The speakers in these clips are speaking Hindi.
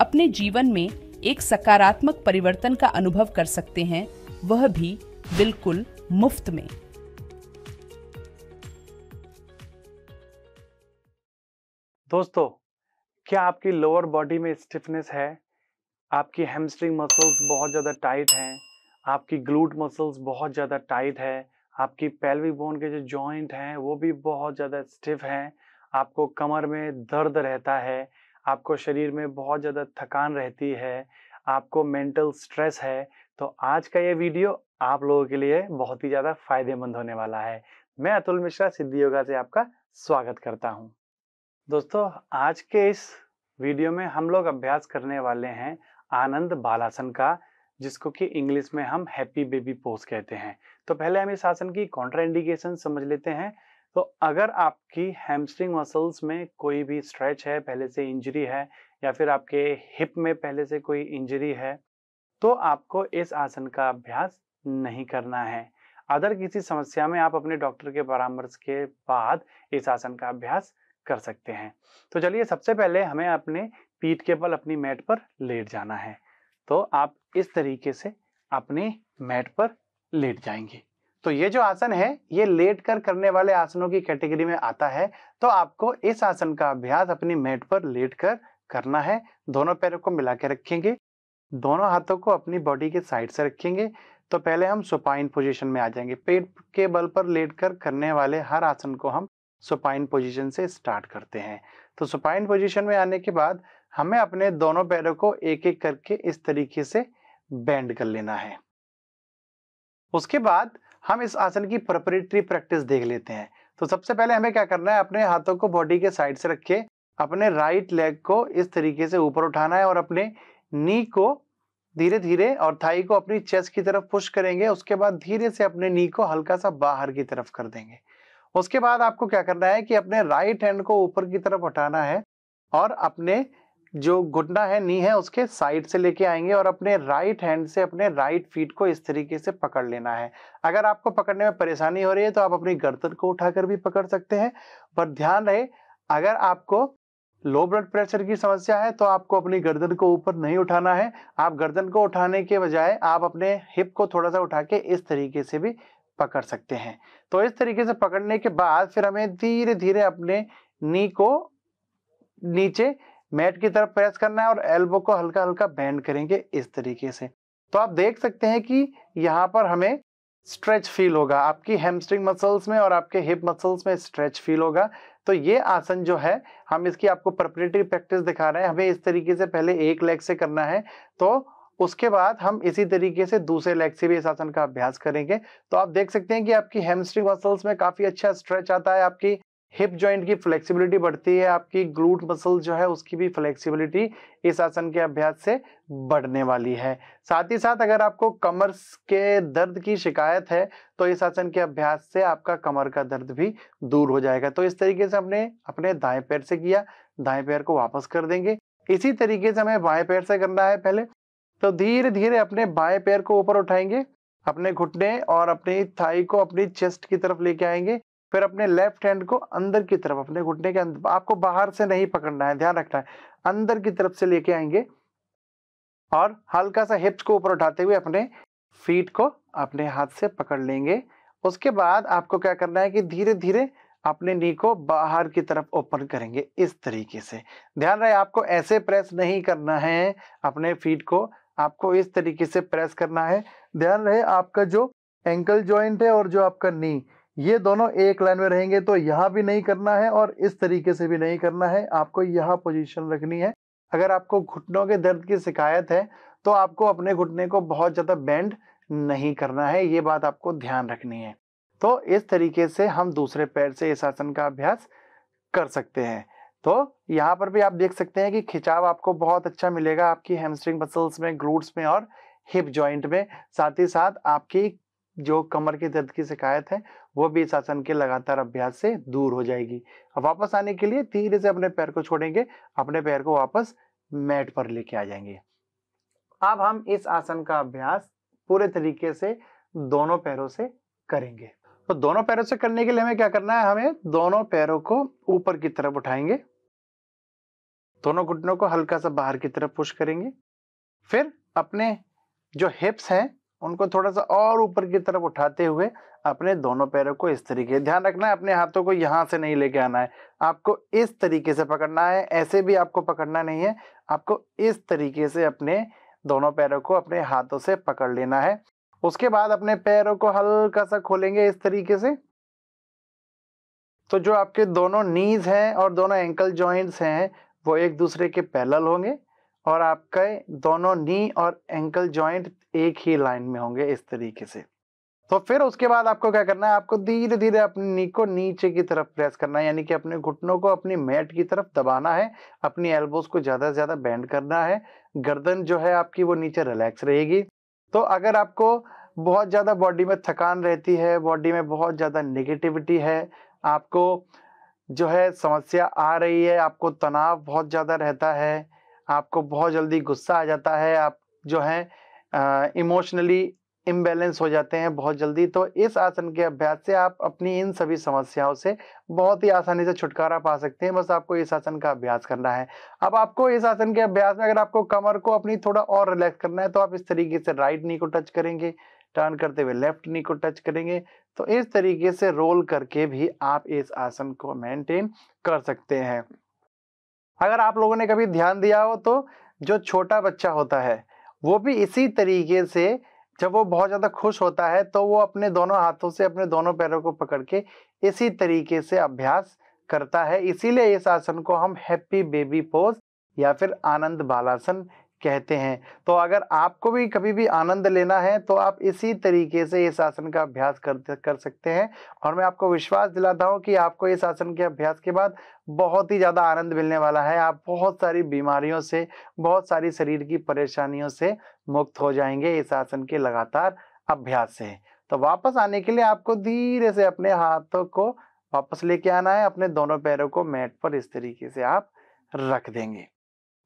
अपने जीवन में एक सकारात्मक परिवर्तन का अनुभव कर सकते हैं वह भी बिल्कुल मुफ्त में दोस्तों क्या आपकी लोअर बॉडी में स्टिफनेस है आपकी हेमस्ट्रिंग मसल्स बहुत ज़्यादा टाइट हैं आपकी ग्लूट मसल्स बहुत ज़्यादा टाइट है आपकी पेल्विक बोन के जो जॉइंट हैं वो भी बहुत ज़्यादा स्टिफ हैं आपको कमर में दर्द रहता है आपको शरीर में बहुत ज़्यादा थकान रहती है आपको मेंटल स्ट्रेस है तो आज का ये वीडियो आप लोगों के लिए बहुत ही ज़्यादा फायदेमंद होने वाला है मैं अतुल मिश्रा सिद्धि योगा से आपका स्वागत करता हूँ दोस्तों आज के इस वीडियो में हम लोग अभ्यास करने वाले हैं आनंद बालासन का जिसको कि इंग्लिश में हम हैप्पी बेबी पोज कहते हैं तो पहले हम इस आसन की कॉन्ट्राइंडिकेशन समझ लेते हैं तो अगर आपकी हैमस्ट्रिंग मसल्स में कोई भी स्ट्रेच है पहले से इंजरी है या फिर आपके हिप में पहले से कोई इंजरी है तो आपको इस आसन का अभ्यास नहीं करना है अदर किसी समस्या में आप अपने डॉक्टर के परामर्श के बाद इस आसन का अभ्यास कर सकते हैं तो चलिए सबसे पहले हमें अपने पीठ के बल अपनी मैट पर लेट जाना है तो आप इस तरीके से अपने मैट पर लेट जाएंगे तो ये जो आसन है ये लेट कर करने वाले आसनों की कैटेगरी में आता है तो आपको इस आसन का अभ्यास अपनी मैट पर लेट कर करना है दोनों पैरों को मिला के रखेंगे दोनों हाथों को अपनी बॉडी के साइड से रखेंगे तो पहले हम सुपाइन पोजीशन में आ जाएंगे पेट के बल पर लेट कर करने वाले हर आसन को हम सुपाइन पोजीशन से स्टार्ट करते हैं तो सुपाइन पोजीशन में आने के बाद हमें अपने दोनों पैरों को एक एक करके इस तरीके से बैंड कर लेना है उसके बाद हम इस आसन की प्रपरेटरी प्रैक्टिस देख लेते हैं तो सबसे पहले हमें क्या करना है अपने हाथों को बॉडी के साइड से रख अपने राइट लेग को इस तरीके से ऊपर उठाना है और अपने नी को धीरे धीरे और थाई को अपनी चेस्ट की तरफ पुश करेंगे उसके बाद धीरे से अपने नी को हल्का सा बाहर की तरफ कर देंगे उसके बाद आपको क्या करना है कि अपने राइट हैंड को ऊपर की तरफ उठाना है और अपने जो घुटना है नी है उसके साइड से लेके आएंगे और अपने राइट हैंड से अपने राइट फीट को इस तरीके से पकड़ लेना है अगर आपको पकड़ने में परेशानी हो रही है तो आप अपनी गर्दन को उठाकर भी पकड़ सकते हैं पर ध्यान रहे अगर आपको लो ब्लड प्रेशर की समस्या है तो आपको अपनी गर्दन को ऊपर नहीं उठाना है आप गर्दन को उठाने के बजाय आप अपने हिप को थोड़ा सा उठा के इस तरीके से भी पकड़ सकते हैं तो इस तरीके से पकड़ने के बाद फिर हमें धीरे धीरे अपने नी को नीचे मैट की तरफ प्रेस करना है और एल्बो को हल्का हल्का बैंड करेंगे इस तरीके से तो आप देख सकते हैं कि यहाँ पर हमें स्ट्रेच फील होगा आपकी हेमस्ट्रिंग मसल्स में और आपके हिप मसल्स में स्ट्रेच फील होगा तो ये आसन जो है हम इसकी आपको प्रपरेटरी प्रैक्टिस दिखा रहे हैं हमें इस तरीके से पहले एक लेग से करना है तो उसके बाद हम इसी तरीके से दूसरे लेग से भी इस आसन का अभ्यास करेंगे तो आप देख सकते हैं कि आपकी हेमस्ट्रिंग मसल्स में काफ़ी अच्छा स्ट्रेच आता है आपकी हिप जॉइंट की फ्लेक्सिबिलिटी बढ़ती है आपकी ग्लूट मसल जो है उसकी भी फ्लेक्सिबिलिटी इस आसन के अभ्यास से बढ़ने वाली है साथ ही साथ अगर आपको कमर के दर्द की शिकायत है तो इस आसन के अभ्यास से आपका कमर का दर्द भी दूर हो जाएगा तो इस तरीके से हमने अपने दाएं पैर से किया दाएं पैर को वापस कर देंगे इसी तरीके से हमें बाएं पैर से करना है पहले तो धीरे धीरे अपने बाएं पैर को ऊपर उठाएंगे अपने घुटने और अपनी थाई को अपनी चेस्ट की तरफ लेके आएंगे फिर अपने लेफ्ट हैंड को अंदर की तरफ अपने घुटने के अंदर आपको बाहर से नहीं पकड़ना है ध्यान रखना है अंदर की तरफ से लेके आएंगे और हल्का सा हिप्स को ऊपर उठाते हुए अपने फीट को अपने हाथ से पकड़ लेंगे उसके बाद आपको क्या करना है कि धीरे धीरे अपने नी को बाहर की तरफ ओपन करेंगे इस तरीके से ध्यान रहे आपको ऐसे प्रेस नहीं करना है अपने फीट को आपको इस तरीके से प्रेस करना है ध्यान रहे आपका जो एंकल जॉइंट है और जो आपका नी ये दोनों एक लाइन में रहेंगे तो यहाँ भी नहीं करना है और इस तरीके से भी नहीं करना है आपको यहाँ पोजीशन रखनी है अगर आपको घुटनों के दर्द की शिकायत है तो आपको अपने घुटने को बहुत ज़्यादा बेंड नहीं करना है ये बात आपको ध्यान रखनी है तो इस तरीके से हम दूसरे पैर से इस आसन का अभ्यास कर सकते हैं तो यहाँ पर भी आप देख सकते हैं कि खिंचाव आपको बहुत अच्छा मिलेगा आपकी हेमस्ट्रिंग मसल्स में ग्लूट्स में और हिप जॉइंट में साथ ही साथ आपकी जो कमर के दर्द की शिकायत है वो भी इस आसन के लगातार अभ्यास से दूर हो जाएगी अब वापस आने के लिए धीरे से अपने पैर को छोड़ेंगे अपने पैर को वापस मैट पर लेके आ जाएंगे अब हम इस आसन का अभ्यास पूरे तरीके से दोनों पैरों से करेंगे तो दोनों पैरों से करने के लिए हमें क्या करना है हमें दोनों पैरों को ऊपर की तरफ उठाएंगे दोनों घुटनों को हल्का सा बाहर की तरफ पुश करेंगे फिर अपने जो हिप्स हैं उनको थोड़ा सा और ऊपर की तरफ उठाते हुए अपने दोनों पैरों को इस तरीके ध्यान रखना है अपने हाथों को यहाँ से नहीं लेके आना है आपको इस तरीके से पकड़ना है ऐसे भी आपको पकड़ना नहीं है आपको इस तरीके से अपने दोनों पैरों को अपने हाथों से पकड़ लेना है उसके बाद अपने पैरों को हल्का सा खोलेंगे इस तरीके से तो जो आपके दोनों नीज हैं और दोनों एंकल जॉइंट्स हैं वो एक दूसरे के पैरल होंगे और आपके दोनों नी और एंकल जॉइंट एक ही लाइन में होंगे इस तरीके से तो फिर उसके बाद आपको क्या करना है आपको धीरे धीरे अपनी नी को नीचे की तरफ प्रेस करना है यानी कि अपने घुटनों को अपनी मैट की तरफ दबाना है अपनी एल्बोज को ज़्यादा से ज़्यादा बैंड करना है गर्दन जो है आपकी वो नीचे रिलैक्स रहेगी तो अगर आपको बहुत ज़्यादा बॉडी में थकान रहती है बॉडी में बहुत ज़्यादा निगेटिविटी है आपको जो है समस्या आ रही है आपको तनाव बहुत ज़्यादा रहता है आपको बहुत जल्दी गुस्सा आ जाता है आप जो है इमोशनली इम्बेलेंस हो जाते हैं बहुत जल्दी तो इस आसन के अभ्यास से आप अपनी इन सभी समस्याओं से बहुत ही आसानी से छुटकारा पा सकते हैं बस आपको इस आसन का अभ्यास करना है अब आपको इस आसन के अभ्यास में अगर आपको कमर को अपनी थोड़ा और रिलैक्स करना है तो आप इस तरीके से राइट नी को टच करेंगे टर्न करते हुए लेफ्ट नी को टच करेंगे तो इस तरीके से रोल करके भी आप इस आसन को मेंटेन कर सकते हैं अगर आप लोगों ने कभी ध्यान दिया हो तो जो छोटा बच्चा होता है वो भी इसी तरीके से जब वो बहुत ज़्यादा खुश होता है तो वो अपने दोनों हाथों से अपने दोनों पैरों को पकड़ के इसी तरीके से अभ्यास करता है इसीलिए इस आसन को हम हैप्पी बेबी पोज या फिर आनंद बालासन कहते हैं तो अगर आपको भी कभी भी आनंद लेना है तो आप इसी तरीके से इस आसन का अभ्यास कर कर सकते हैं और मैं आपको विश्वास दिलाता हूँ कि आपको इस आसन के अभ्यास के बाद बहुत ही ज़्यादा आनंद मिलने वाला है आप बहुत सारी बीमारियों से बहुत सारी शरीर की परेशानियों से मुक्त हो जाएंगे इस आसन के लगातार अभ्यास से तो वापस आने के लिए आपको धीरे से अपने हाथों को वापस लेके आना है अपने दोनों पैरों को मैट पर इस तरीके से आप रख देंगे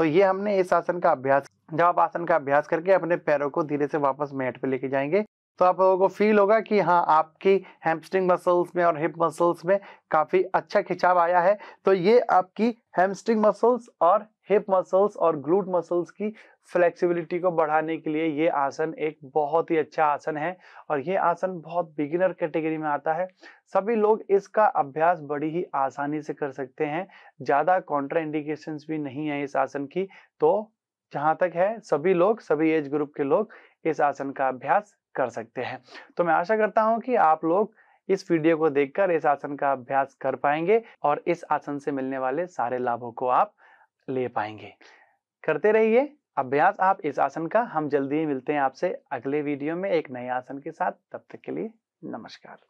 तो ये हमने इस आसन का अभ्यास जब आप आसन का अभ्यास करके अपने पैरों को धीरे से वापस मैट पे लेके जाएंगे तो आप लोगों को फील होगा कि हाँ आपकी हेमस्ट्रिंग मसल्स में और हिप मसल्स में काफ़ी अच्छा खिंचाव आया है तो ये आपकी हेमस्ट्रिंग मसल्स और हिप मसल्स और ग्लूट मसल्स की फ्लेक्सिबिलिटी को बढ़ाने के लिए ये आसन एक बहुत ही अच्छा आसन है और ये आसन बहुत बिगिनर कैटेगरी में आता है सभी लोग इसका अभ्यास बड़ी ही आसानी से कर सकते हैं ज़्यादा इंडिकेशन भी नहीं है इस आसन की तो जहाँ तक है सभी लोग सभी एज ग्रुप के लोग इस आसन का अभ्यास कर सकते हैं तो मैं आशा करता हूँ कि आप लोग इस वीडियो को देखकर इस आसन का अभ्यास कर पाएंगे और इस आसन से मिलने वाले सारे लाभों को आप ले पाएंगे करते रहिए अभ्यास आप इस आसन का हम जल्दी ही मिलते हैं आपसे अगले वीडियो में एक नए आसन के साथ तब तक के लिए नमस्कार